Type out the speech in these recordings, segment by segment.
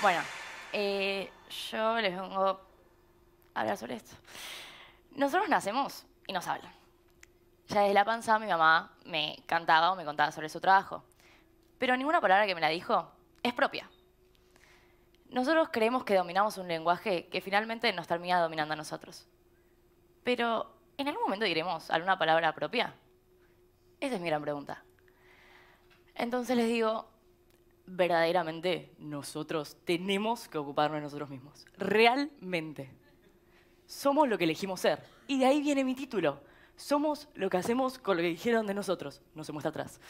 Bueno, eh, yo les pongo a hablar sobre esto. Nosotros nacemos y nos hablan. Ya desde la panza mi mamá me cantaba o me contaba sobre su trabajo. Pero ninguna palabra que me la dijo es propia. Nosotros creemos que dominamos un lenguaje que finalmente nos termina dominando a nosotros. Pero, ¿en algún momento diremos alguna palabra propia? Esa es mi gran pregunta. Entonces les digo, verdaderamente nosotros tenemos que ocuparnos de nosotros mismos. Realmente. Somos lo que elegimos ser. Y de ahí viene mi título. Somos lo que hacemos con lo que dijeron de nosotros. No se muestra atrás.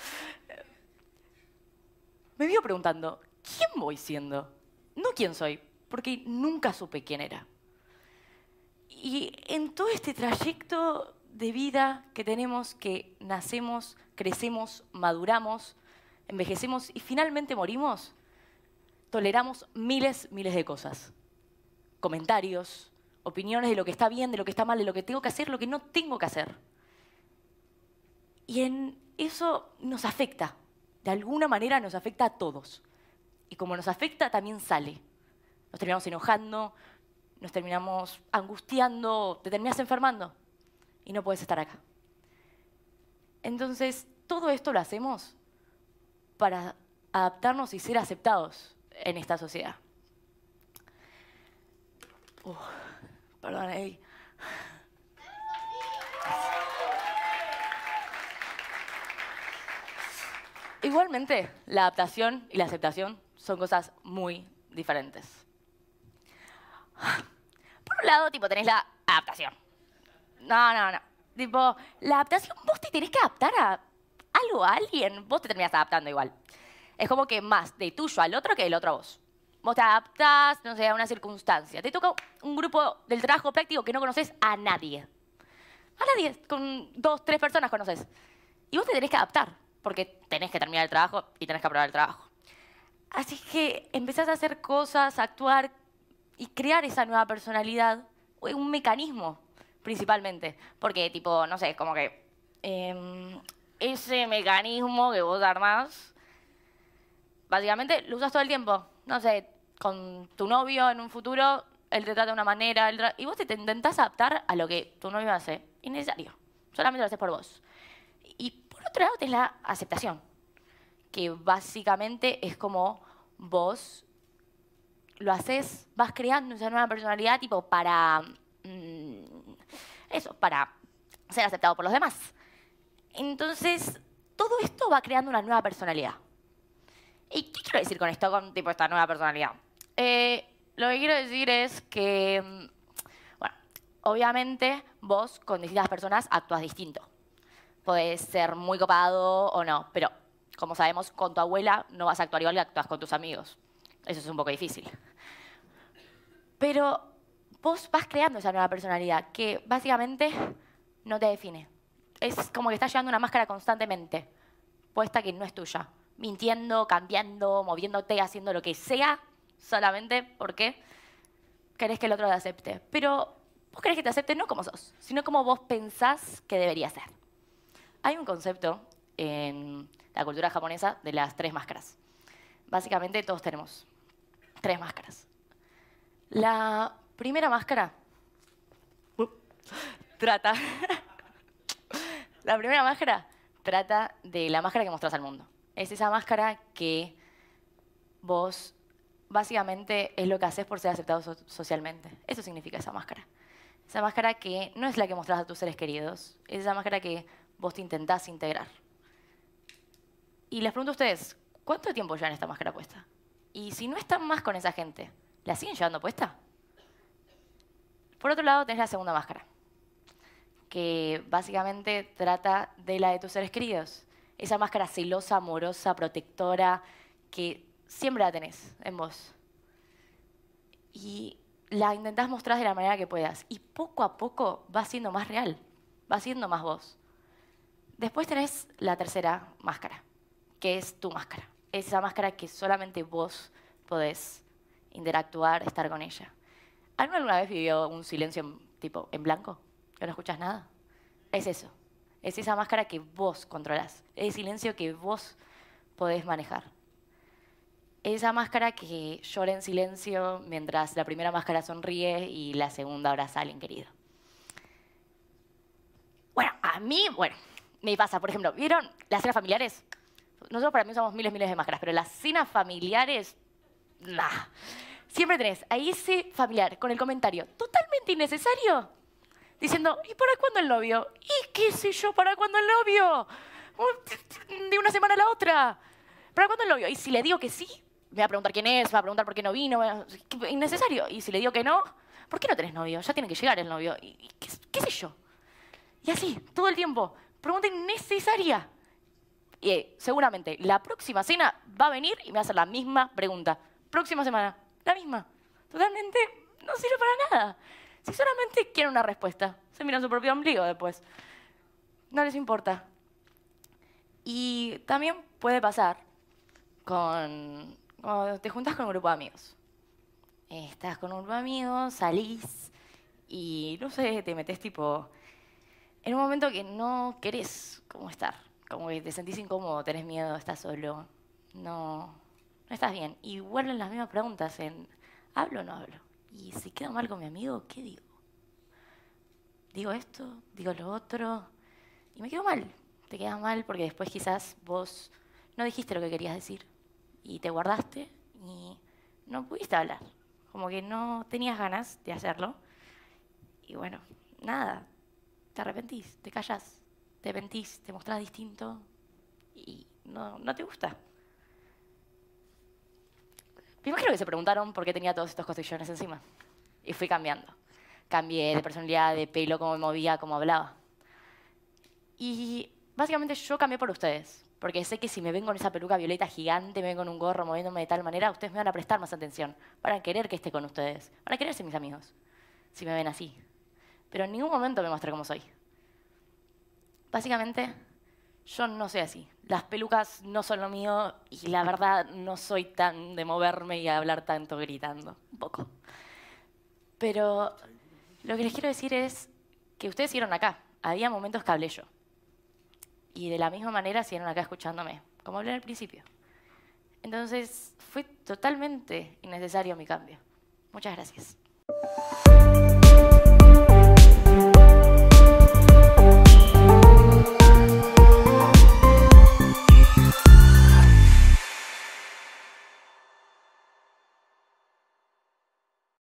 Me vio preguntando, ¿quién voy siendo? No quién soy, porque nunca supe quién era. Y en todo este trayecto de vida que tenemos, que nacemos, crecemos, maduramos, envejecemos y finalmente morimos, toleramos miles, miles de cosas. Comentarios, opiniones de lo que está bien, de lo que está mal, de lo que tengo que hacer, lo que no tengo que hacer. Y en eso nos afecta, de alguna manera nos afecta a todos. Y como nos afecta, también sale. Nos terminamos enojando, nos terminamos angustiando, te terminas enfermando y no puedes estar acá. Entonces, todo esto lo hacemos para adaptarnos y ser aceptados en esta sociedad. perdón, Igualmente, la adaptación y la aceptación son cosas muy diferentes lado, tipo, tenés la adaptación. No, no, no. Tipo, la adaptación, vos te tenés que adaptar a algo, a alguien. Vos te terminás adaptando igual. Es como que más de tuyo al otro que del otro a vos. Vos te adaptás, no sé, a una circunstancia. Te toca un grupo del trabajo práctico que no conoces a nadie. A nadie, con dos, tres personas conoces. Y vos te tenés que adaptar, porque tenés que terminar el trabajo y tenés que aprobar el trabajo. Así que empezás a hacer cosas, a actuar y crear esa nueva personalidad, un mecanismo principalmente, porque tipo, no sé, es como que em, ese mecanismo que vos armás, básicamente lo usas todo el tiempo, no sé, con tu novio en un futuro, él te trata de una manera, y vos te, te intentás adaptar a lo que tu novio hace, innecesario, solamente lo haces por vos. Y por otro lado, tenés la aceptación, que básicamente es como vos lo haces, vas creando esa nueva personalidad tipo para... Mm, eso, para ser aceptado por los demás. Entonces, todo esto va creando una nueva personalidad. ¿Y qué quiero decir con esto, con tipo esta nueva personalidad? Eh, lo que quiero decir es que, mm, bueno, obviamente vos con distintas personas actúas distinto. Podés ser muy copado o no, pero como sabemos, con tu abuela no vas a actuar igual que actúas con tus amigos. Eso es un poco difícil. Pero vos vas creando esa nueva personalidad que básicamente no te define. Es como que estás llevando una máscara constantemente, puesta que no es tuya. Mintiendo, cambiando, moviéndote, haciendo lo que sea, solamente porque querés que el otro te acepte. Pero vos querés que te acepte no como sos, sino como vos pensás que debería ser. Hay un concepto en la cultura japonesa de las tres máscaras. Básicamente todos tenemos tres máscaras. La primera máscara uh, trata. la primera máscara trata de la máscara que mostrás al mundo. Es esa máscara que vos básicamente es lo que haces por ser aceptado socialmente. Eso significa esa máscara. Esa máscara que no es la que mostrás a tus seres queridos, es esa máscara que vos te intentás integrar. Y les pregunto a ustedes, ¿cuánto tiempo llevan esta máscara puesta? Y si no están más con esa gente, ¿La siguen llevando puesta? Por otro lado, tenés la segunda máscara, que básicamente trata de la de tus seres queridos. Esa máscara celosa, amorosa, protectora, que siempre la tenés en vos. Y la intentás mostrar de la manera que puedas. Y poco a poco va siendo más real, va siendo más vos. Después tenés la tercera máscara, que es tu máscara. Esa máscara que solamente vos podés interactuar, estar con ella. ¿Alguna alguna vez vivió un silencio tipo en blanco? ¿Que no escuchas nada? Es eso. Es esa máscara que vos controlás. Es el silencio que vos podés manejar. esa máscara que llora en silencio mientras la primera máscara sonríe y la segunda abraza a alguien querido. Bueno, a mí, bueno, me pasa, por ejemplo, ¿vieron las cenas familiares? Nosotros para mí somos miles y miles de máscaras, pero las cenas familiares nah. Siempre tenés a ese familiar con el comentario totalmente innecesario, diciendo, ¿y para cuándo el novio? ¿Y qué sé yo, para cuándo el novio? De una semana a la otra. ¿Para cuándo el novio? Y si le digo que sí, me va a preguntar quién es, va a preguntar por qué no vino, innecesario. Y si le digo que no, ¿por qué no tenés novio? Ya tiene que llegar el novio. ¿Y qué, sé yo? Y así, todo el tiempo. Pregunta innecesaria. Y eh, seguramente la próxima cena va a venir y me va a hacer la misma pregunta próxima semana, la misma. Totalmente no sirve para nada. Si solamente quieren una respuesta, se miran su propio ombligo después. No les importa. Y también puede pasar con cuando te juntas con un grupo de amigos. Estás con un grupo de amigos, salís y no sé, te metes tipo en un momento que no querés cómo estar, como que te sentís incómodo, tenés miedo, estás solo, no, no estás bien. Y vuelven las mismas preguntas en, ¿hablo o no hablo? Y si quedo mal con mi amigo, ¿qué digo? Digo esto, digo lo otro, y me quedo mal. Te quedas mal porque después quizás vos no dijiste lo que querías decir y te guardaste y no pudiste hablar. Como que no tenías ganas de hacerlo. Y bueno, nada, te arrepentís, te callas, te pentís, te mostrás distinto y no, no te gusta. Me imagino que se preguntaron por qué tenía todos estos costillones encima. Y fui cambiando. Cambié de personalidad, de pelo, cómo me movía, cómo hablaba. Y básicamente yo cambié por ustedes. Porque sé que si me vengo con esa peluca violeta gigante, me ven con un gorro moviéndome de tal manera, ustedes me van a prestar más atención. Van a querer que esté con ustedes. Van a querer ser mis amigos. Si me ven así. Pero en ningún momento me mostré cómo soy. Básicamente, yo no soy así. Las pelucas no son lo mío y la verdad no soy tan de moverme y hablar tanto gritando. Un poco. Pero lo que les quiero decir es que ustedes hicieron acá. Había momentos que hablé yo. Y de la misma manera siguieron acá escuchándome, como hablé al principio. Entonces fue totalmente innecesario mi cambio. Muchas gracias.